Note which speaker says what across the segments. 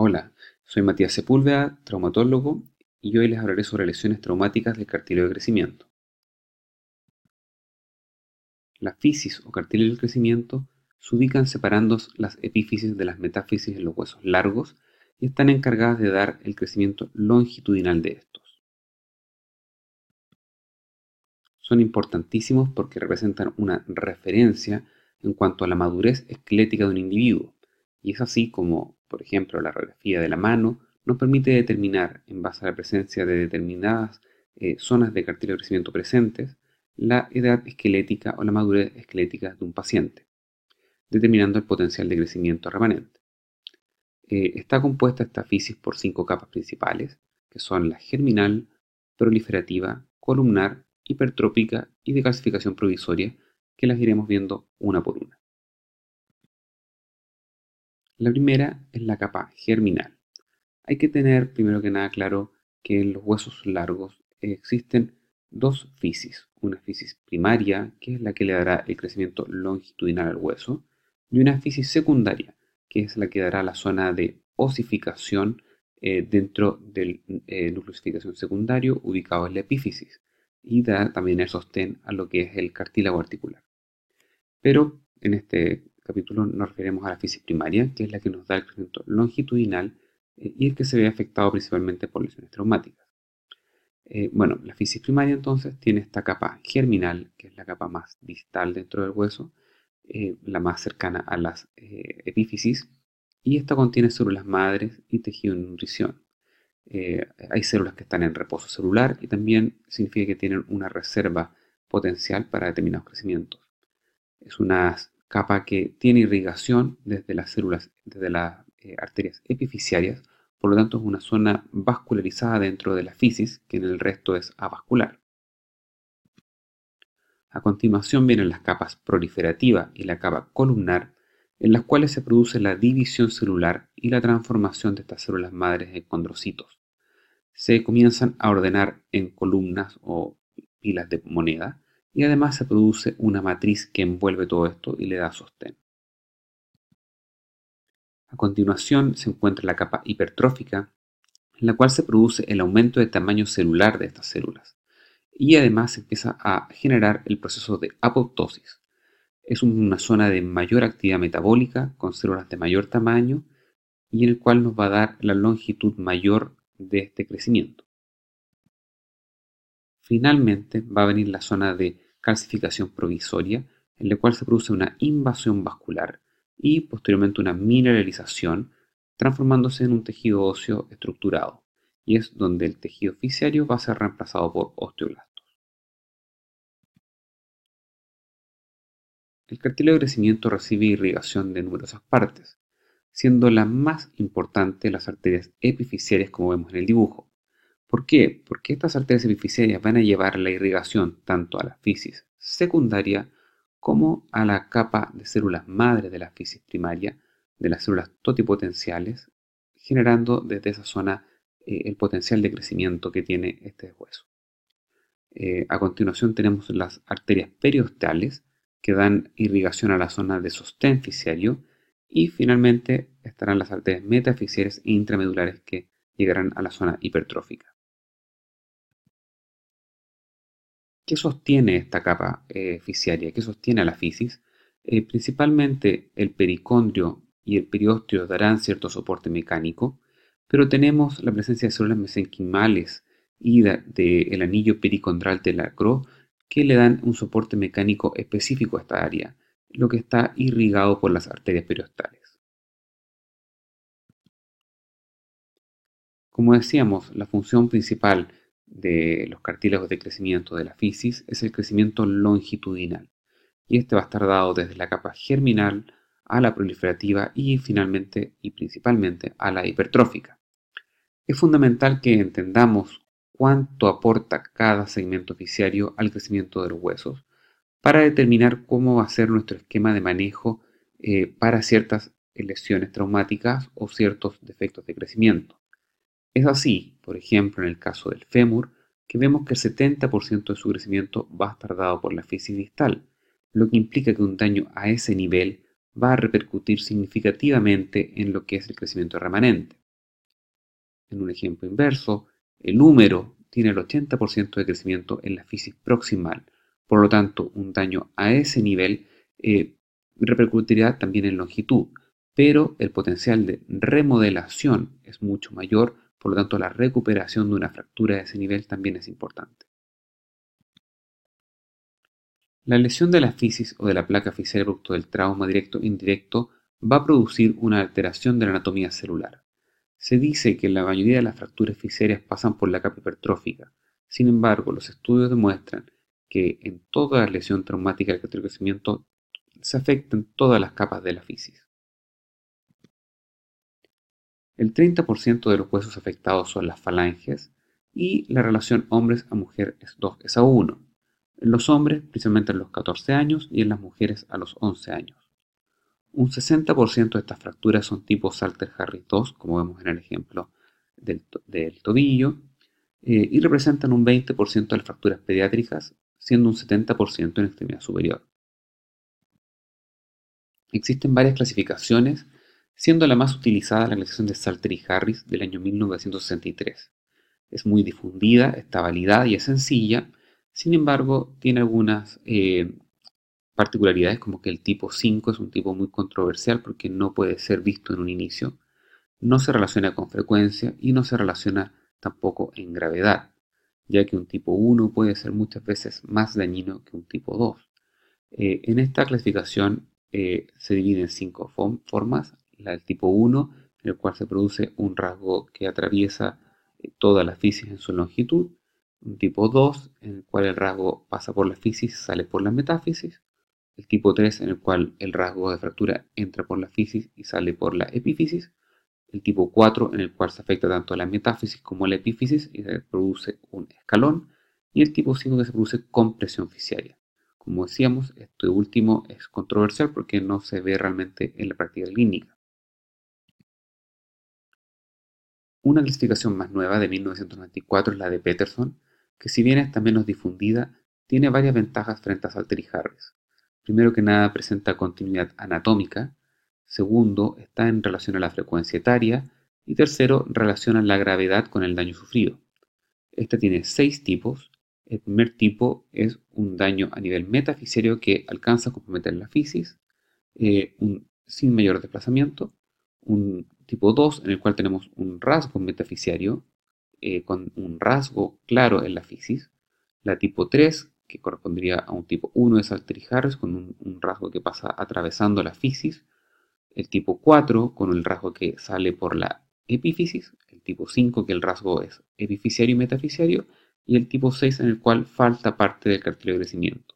Speaker 1: Hola, soy Matías Sepúlveda, traumatólogo, y hoy les hablaré sobre lesiones traumáticas del cartílago de crecimiento. La fisis o cartílago de crecimiento se ubican separando las epífisis de las metáfisis en los huesos largos y están encargadas de dar el crecimiento longitudinal de estos. Son importantísimos porque representan una referencia en cuanto a la madurez esquelética de un individuo, y es así como por ejemplo la radiografía de la mano, nos permite determinar, en base a la presencia de determinadas eh, zonas de cartílago de crecimiento presentes, la edad esquelética o la madurez esquelética de un paciente, determinando el potencial de crecimiento remanente. Eh, está compuesta esta fisis por cinco capas principales, que son la germinal, proliferativa, columnar, hipertrópica y de calcificación provisoria, que las iremos viendo una por una. La primera es la capa germinal. Hay que tener primero que nada claro que en los huesos largos existen dos fisis, una fisis primaria, que es la que le dará el crecimiento longitudinal al hueso, y una fisis secundaria, que es la que dará la zona de osificación eh, dentro del eh, nucleosificación secundario ubicado en la epífisis, y da también el sostén a lo que es el cartílago articular. Pero en este capítulo nos referimos a la fisis primaria, que es la que nos da el crecimiento longitudinal eh, y el que se ve afectado principalmente por lesiones traumáticas. Eh, bueno, la fisis primaria entonces tiene esta capa germinal, que es la capa más distal dentro del hueso, eh, la más cercana a las epífisis, y esta contiene células madres y tejido de nutrición. hay células que están en reposo celular y también significa que tienen una reserva potencial para determinados crecimientos. Es unas capa que tiene irrigación desde las células, desde las eh, arterias epificiarias, por lo tanto es una zona vascularizada dentro de la fisis, que en el resto es avascular. A continuación vienen las capas proliferativa y la capa columnar, en las cuales se produce la división celular y la transformación de estas células madres en condrocitos. Se comienzan a ordenar en columnas o pilas de moneda, y además se produce una matriz que envuelve todo esto y le da sostén. A continuación se encuentra la capa hipertrófica, en la cual se produce el aumento de tamaño celular de estas células, y además se empieza a generar el proceso de apoptosis. Es una zona de mayor actividad metabólica, con células de mayor tamaño, y en el cual nos va a dar la longitud mayor de este crecimiento. Finalmente va a venir la zona de calcificación provisoria, en la cual se produce una invasión vascular y posteriormente una mineralización, transformándose en un tejido óseo estructurado, y es donde el tejido fisiario va a ser reemplazado por osteoblastos. El cartílago de crecimiento recibe irrigación de numerosas partes, siendo la más importante las arterias epifisiarias como vemos en el dibujo, ¿Por qué? Porque estas arterias epifisarias van a llevar la irrigación tanto a la fisis secundaria como a la capa de células madre de la fisis primaria, de las células totipotenciales, generando desde esa zona eh, el potencial de crecimiento que tiene este hueso. Eh, a continuación tenemos las arterias periostales que dan irrigación a la zona de sostén fisiario y finalmente estarán las arterias metafisiarias e intramedulares que llegarán a la zona hipertrófica. ¿Qué sostiene esta capa eh, fisiaria? ¿Qué sostiene a la fisis? Eh, principalmente el pericondrio y el periósteo darán cierto soporte mecánico, pero tenemos la presencia de células mesenquimales y del anillo pericondral de la que le dan un soporte mecánico específico a esta área, lo que está irrigado por las arterias periostales. Como decíamos, la función principal de los cartílagos de crecimiento de la fisis es el crecimiento longitudinal, y este va a estar dado desde la capa germinal a la proliferativa y finalmente y principalmente a la hipertrófica. Es fundamental que entendamos cuánto aporta cada segmento fisiario al crecimiento de los huesos para determinar cómo va a ser nuestro esquema de manejo eh, para ciertas lesiones traumáticas o ciertos defectos de crecimiento. Es así, por ejemplo, en el caso del fémur, que vemos que el 70% de su crecimiento va a estar dado por la fisis distal, lo que implica que un daño a ese nivel va a repercutir significativamente en lo que es el crecimiento remanente. En un ejemplo inverso, el número tiene el 80% de crecimiento en la fisis proximal, por lo tanto, un daño a ese nivel eh, repercutirá también en longitud, pero el potencial de remodelación es mucho mayor por lo tanto, la recuperación de una fractura de ese nivel también es importante. La lesión de la fisis o de la placa fisial producto del trauma directo indirecto va a producir una alteración de la anatomía celular. Se dice que la mayoría de las fracturas fiserias pasan por la capa hipertrófica. Sin embargo, los estudios demuestran que en toda lesión traumática de crecimiento se afectan todas las capas de la fisis el 30% de los huesos afectados son las falanges y la relación hombres a mujer es 2 es a 1. En los hombres, principalmente a los 14 años y en las mujeres a los 11 años. Un 60% de estas fracturas son tipo Salter-Harris 2, como vemos en el ejemplo del, tobillo, eh, y representan un 20% de las fracturas pediátricas, siendo un 70% en extremidad superior. Existen varias clasificaciones siendo la más utilizada la clasificación de Salter y Harris del año 1963. Es muy difundida, está validada y es sencilla, sin embargo tiene algunas eh, particularidades como que el tipo 5 es un tipo muy controversial porque no puede ser visto en un inicio, no se relaciona con frecuencia y no se relaciona tampoco en gravedad, ya que un tipo 1 puede ser muchas veces más dañino que un tipo 2. Eh, en esta clasificación eh, se divide en cinco formas, la del tipo 1, en el cual se produce un rasgo que atraviesa eh, toda la fisis en su longitud, un tipo 2, en el cual el rasgo pasa por la fisis, sale por la metáfisis, el tipo 3, en el cual el rasgo de fractura entra por la fisis y sale por la epífisis, el tipo 4, en el cual se afecta tanto a la metáfisis como la epífisis y se produce un escalón, y el tipo 5 que se produce compresión fisiaria. Como decíamos, este último es controversial porque no se ve realmente en la práctica clínica. Una clasificación más nueva de 1994 es la de Peterson, que si bien está menos difundida, tiene varias ventajas frente a Salter y Harris. Primero que nada, presenta continuidad anatómica. Segundo, está en relación a la frecuencia etaria. Y tercero, relaciona la gravedad con el daño sufrido. Esta tiene seis tipos. El primer tipo es un daño a nivel metafisario que alcanza a comprometer la fisis, eh, un, sin mayor desplazamiento, un tipo 2, en el cual tenemos un rasgo metafisiario eh, con un rasgo claro en la fisis. La tipo 3, que correspondería a un tipo 1 de y con un, rasgo que pasa atravesando la fisis. El tipo 4, con el rasgo que sale por la epífisis. El tipo 5, que el rasgo es epifisiario y metafisiario. Y el tipo 6, en el cual falta parte del cartílago de crecimiento.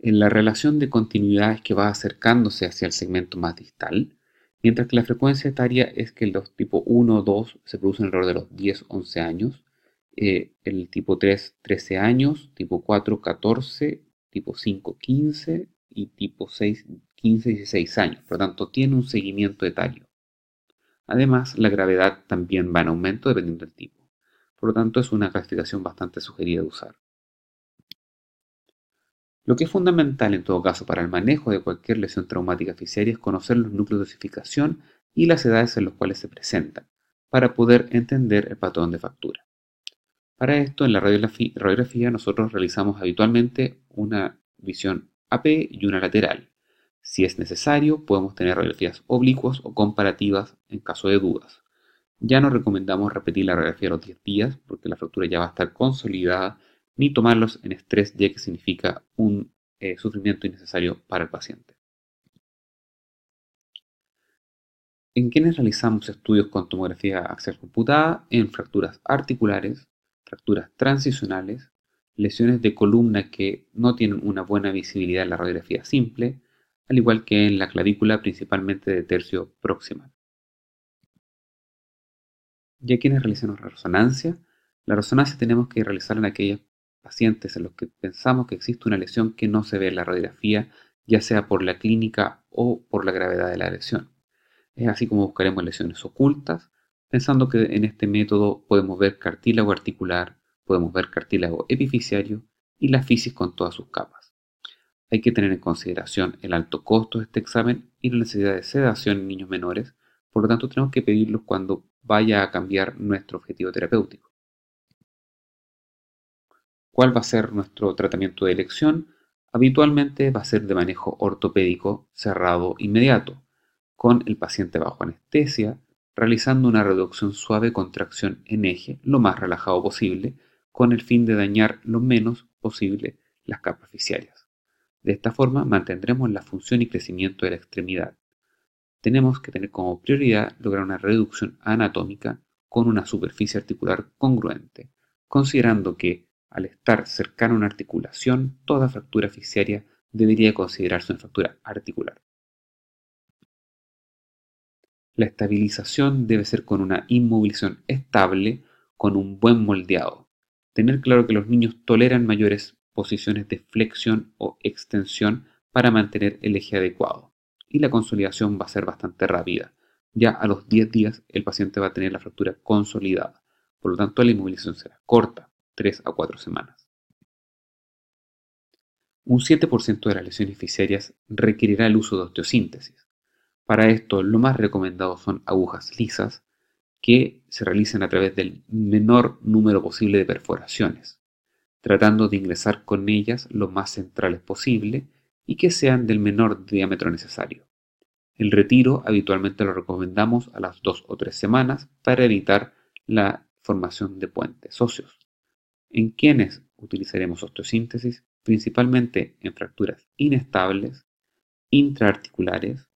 Speaker 1: En la relación de continuidades que va acercándose hacia el segmento más distal, mientras que la frecuencia etaria es que los tipo 1 o 2 se producen alrededor de los 10, 11 años, eh, el tipo 3, 13 años, tipo 4, 14, tipo 5, 15 y tipo 6, 15, 16 años. Por lo tanto, tiene un seguimiento etario. Además, la gravedad también va en aumento dependiendo del tipo. Por lo tanto, es una clasificación bastante sugerida de usar. Lo que es fundamental en todo caso para el manejo de cualquier lesión traumática fisiaria es conocer los núcleos de osificación y las edades en las cuales se presentan, para poder entender el patrón de factura. Para esto, en la radiografía, nosotros realizamos habitualmente una visión AP y una lateral. Si es necesario, podemos tener radiografías oblicuas o comparativas en caso de dudas. Ya no recomendamos repetir la radiografía a los 10 días porque la fractura ya va a estar consolidada ni tomarlos en estrés ya que significa un eh, sufrimiento innecesario para el paciente. ¿En quienes realizamos estudios con tomografía axial computada? En fracturas articulares, fracturas transicionales, lesiones de columna que no tienen una buena visibilidad en la radiografía simple, al igual que en la clavícula principalmente de tercio proximal. Ya quienes realizamos la resonancia, la resonancia tenemos que realizar en aquellas pacientes en los que pensamos que existe una lesión que no se ve en la radiografía, ya sea por la clínica o por la gravedad de la lesión. Es así como buscaremos lesiones ocultas, pensando que en este método podemos ver cartílago articular, podemos ver cartílago epificiario y la fisis con todas sus capas. Hay que tener en consideración el alto costo de este examen y la necesidad de sedación en niños menores, por lo tanto tenemos que pedirlos cuando vaya a cambiar nuestro objetivo terapéutico cuál va a ser nuestro tratamiento de elección, habitualmente va a ser de manejo ortopédico cerrado inmediato, con el paciente bajo anestesia, realizando una reducción suave con tracción en eje lo más relajado posible, con el fin de dañar lo menos posible las capas fisiarias. De esta forma mantendremos la función y crecimiento de la extremidad. Tenemos que tener como prioridad lograr una reducción anatómica con una superficie articular congruente, considerando que al estar cercano a una articulación, toda fractura fisiaria debería considerarse una fractura articular. La estabilización debe ser con una inmovilización estable, con un buen moldeado. Tener claro que los niños toleran mayores posiciones de flexión o extensión para mantener el eje adecuado. Y la consolidación va a ser bastante rápida. Ya a los 10 días el paciente va a tener la fractura consolidada. Por lo tanto, la inmovilización será corta. 3 a 4 semanas. Un 7% de las lesiones fisiarias requerirá el uso de osteosíntesis. Para esto, lo más recomendado son agujas lisas que se realicen a través del menor número posible de perforaciones, tratando de ingresar con ellas lo más centrales posible y que sean del menor diámetro necesario. El retiro habitualmente lo recomendamos a las 2 o 3 semanas para evitar la formación de puentes óseos en quienes utilizaremos osteosíntesis principalmente en fracturas inestables, intraarticulares,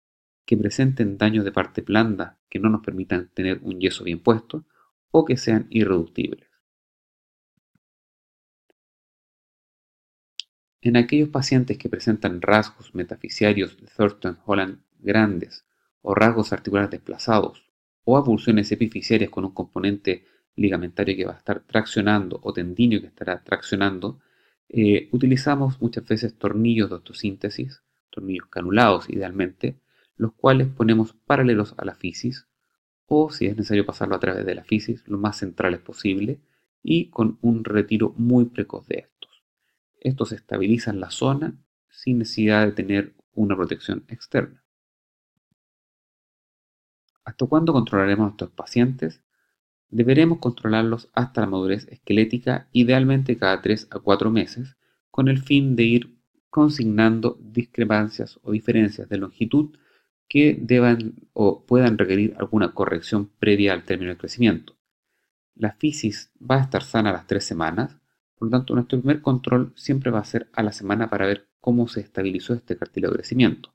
Speaker 1: que presenten daños de parte blanda que no nos permitan tener un yeso bien puesto o que sean irreductibles. En aquellos pacientes que presentan rasgos metafisiarios de Thurston-Holland grandes o rasgos articulares desplazados o avulsiones epificiarias con un componente ligamentario que va a estar traccionando o tendinio que estará traccionando, eh, utilizamos muchas veces tornillos de autosíntesis, tornillos canulados idealmente, los cuales ponemos paralelos a la fisis o si es necesario pasarlo a través de la fisis, lo más centrales posible y con un retiro muy precoz de estos. Estos estabilizan la zona sin necesidad de tener una protección externa. ¿Hasta cuándo controlaremos a estos pacientes? Deberemos controlarlos hasta la madurez esquelética, idealmente cada 3 a 4 meses, con el fin de ir consignando discrepancias o diferencias de longitud que deban o puedan requerir alguna corrección previa al término de crecimiento. La fisis va a estar sana a las 3 semanas, por lo tanto nuestro primer control siempre va a ser a la semana para ver cómo se estabilizó este cartílago de crecimiento,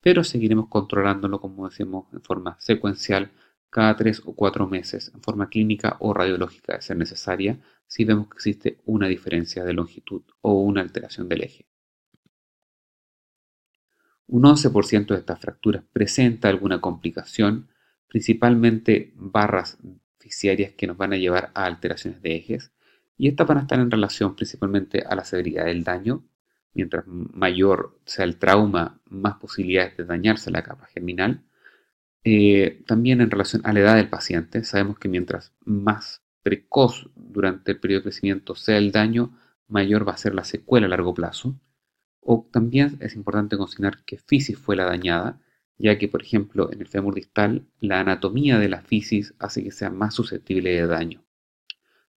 Speaker 1: pero seguiremos controlándolo como decimos en forma secuencial cada tres o cuatro meses en forma clínica o radiológica de ser necesaria si vemos que existe una diferencia de longitud o una alteración del eje. Un 11% de estas fracturas presenta alguna complicación, principalmente barras fisiarias que nos van a llevar a alteraciones de ejes, y estas van a estar en relación principalmente a la severidad del daño. Mientras mayor sea el trauma, más posibilidades de dañarse la capa germinal eh, también en relación a la edad del paciente, sabemos que mientras más precoz durante el periodo de crecimiento sea el daño, mayor va a ser la secuela a largo plazo. O también es importante considerar que fisis fue la dañada, ya que, por ejemplo, en el fémur distal, la anatomía de la fisis hace que sea más susceptible de daño.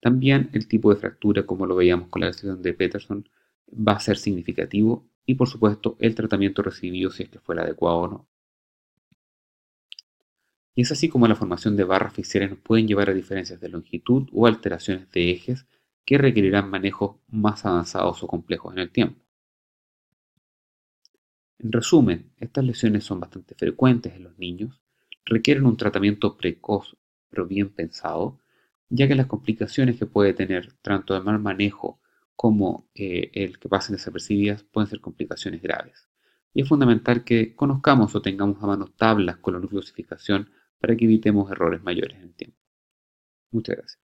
Speaker 1: También el tipo de fractura, como lo veíamos con la lesión de Peterson, va a ser significativo y, por supuesto, el tratamiento recibido si es que fue el adecuado o no. Y es así como la formación de barras nos pueden llevar a diferencias de longitud o alteraciones de ejes que requerirán manejos más avanzados o complejos en el tiempo. En resumen, estas lesiones son bastante frecuentes en los niños, requieren un tratamiento precoz pero bien pensado, ya que las complicaciones que puede tener tanto de mal manejo como eh, el que pasen desapercibidas pueden ser complicaciones graves. Y es fundamental que conozcamos o tengamos a mano tablas con la nucleosificación para que evitemos errores mayores en el tiempo. Muchas gracias.